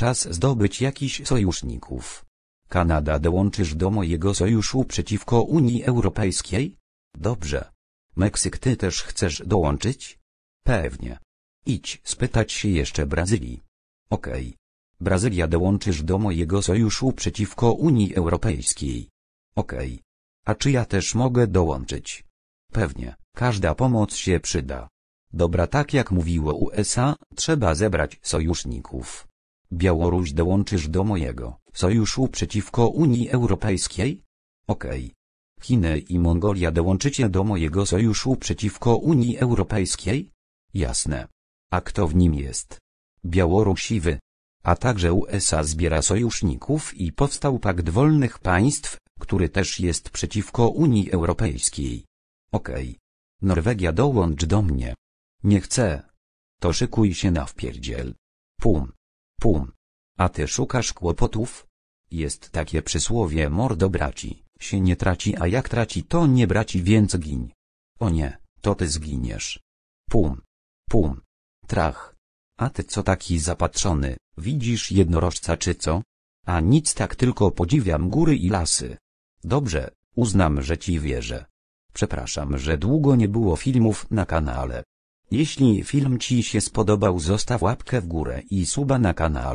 Czas zdobyć jakiś sojuszników. Kanada dołączysz do mojego sojuszu przeciwko Unii Europejskiej? Dobrze. Meksyk ty też chcesz dołączyć? Pewnie. Idź spytać się jeszcze Brazylii. Okej. Okay. Brazylia dołączysz do mojego sojuszu przeciwko Unii Europejskiej. Okej. Okay. A czy ja też mogę dołączyć? Pewnie, każda pomoc się przyda. Dobra tak jak mówiło USA, trzeba zebrać sojuszników. Białoruś dołączysz do mojego sojuszu przeciwko Unii Europejskiej? Okej. Okay. Chiny i Mongolia dołączycie do mojego sojuszu przeciwko Unii Europejskiej? Jasne. A kto w nim jest? Białorusiwy. A także USA zbiera sojuszników i powstał Pakt Wolnych Państw, który też jest przeciwko Unii Europejskiej. Okej. Okay. Norwegia dołącz do mnie. Nie chcę. To szykuj się na wpierdziel. Pum. Pum. A ty szukasz kłopotów? Jest takie przysłowie mordo braci, się nie traci a jak traci to nie braci więc giń. O nie, to ty zginiesz. Pum. Pum. Trach. A ty co taki zapatrzony, widzisz jednorożca czy co? A nic tak tylko podziwiam góry i lasy. Dobrze, uznam, że ci wierzę. Przepraszam, że długo nie było filmów na kanale. Jeśli film Ci się spodobał zostaw łapkę w górę i suba na kanał.